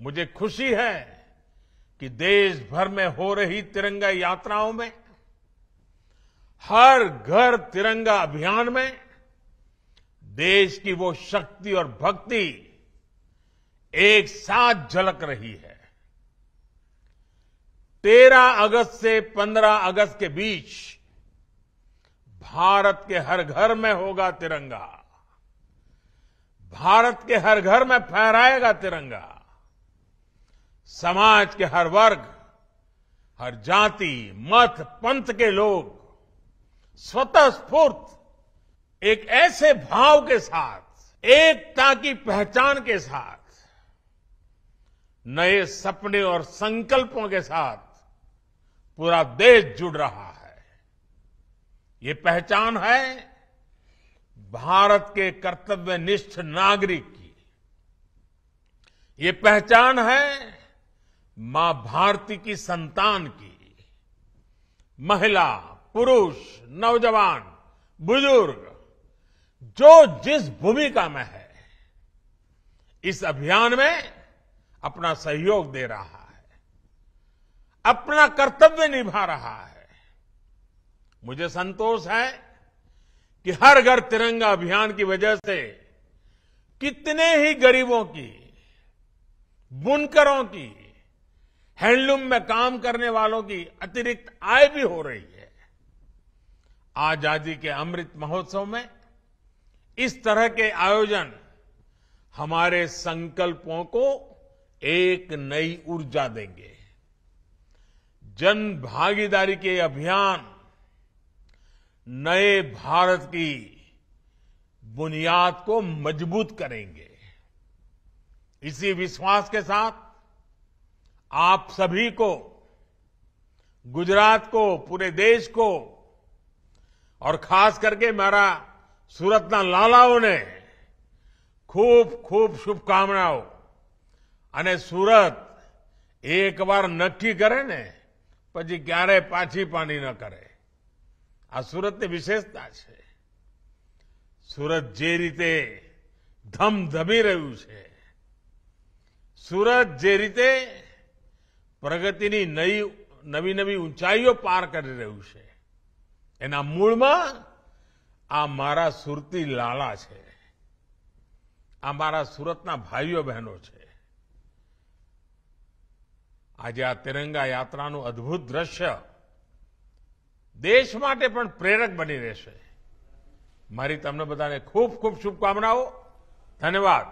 मुझे खुशी है कि देश भर में हो रही तिरंगा यात्राओं में हर घर तिरंगा अभियान में देश की वो शक्ति और भक्ति एक साथ झलक रही है 13 अगस्त से 15 अगस्त के बीच भारत के हर घर में होगा तिरंगा भारत के हर घर में फहराएगा तिरंगा समाज के हर वर्ग हर जाति मत पंथ के लोग स्वतः स्फूर्त एक ऐसे भाव के साथ एकता की पहचान के साथ नए सपने और संकल्पों के साथ पूरा देश जुड़ रहा है ये पहचान है भारत के कर्तव्यनिष्ठ नागरिक की ये पहचान है मां भारती की संतान की महिला पुरुष नौजवान बुजुर्ग जो जिस भूमिका में है इस अभियान में अपना सहयोग दे रहा है अपना कर्तव्य निभा रहा है मुझे संतोष है कि हर घर तिरंगा अभियान की वजह से कितने ही गरीबों की बुनकरों की हैंडलूम में काम करने वालों की अतिरिक्त आय भी हो रही है आजादी के अमृत महोत्सव में इस तरह के आयोजन हमारे संकल्पों को एक नई ऊर्जा देंगे जन भागीदारी के अभियान नए भारत की बुनियाद को मजबूत करेंगे इसी विश्वास के साथ આપ સભી કો ગુજરાત કો પૂરે દેશ को और खास करके મારા સુરતના લાલાઓને ખૂબ ખૂબ શુભકામનાઓ અને સુરત એક વાર નક્કી કરે ને પછી ક્યારે પાછી પાણી ન કરે આ સુરતની વિશેષતા છે સુરત જે રીતે ધમધમી રહ્યું છે સુરત જે રીતે પ્રગતિની નવી નવી નવી ઊંચાઈઓ પાર કરી રહ્યું છે એના મૂળમાં આ મારા સુરતી લાલા છે આ મારા સુરતના ભાઈઓ બહેનો છે આજે આ તિરંગા યાત્રાનું અદભુત દ્રશ્ય દેશ માટે પણ પ્રેરક બની રહેશે મારી તમને બધાને ખૂબ ખૂબ શુભકામનાઓ ધન્યવાદ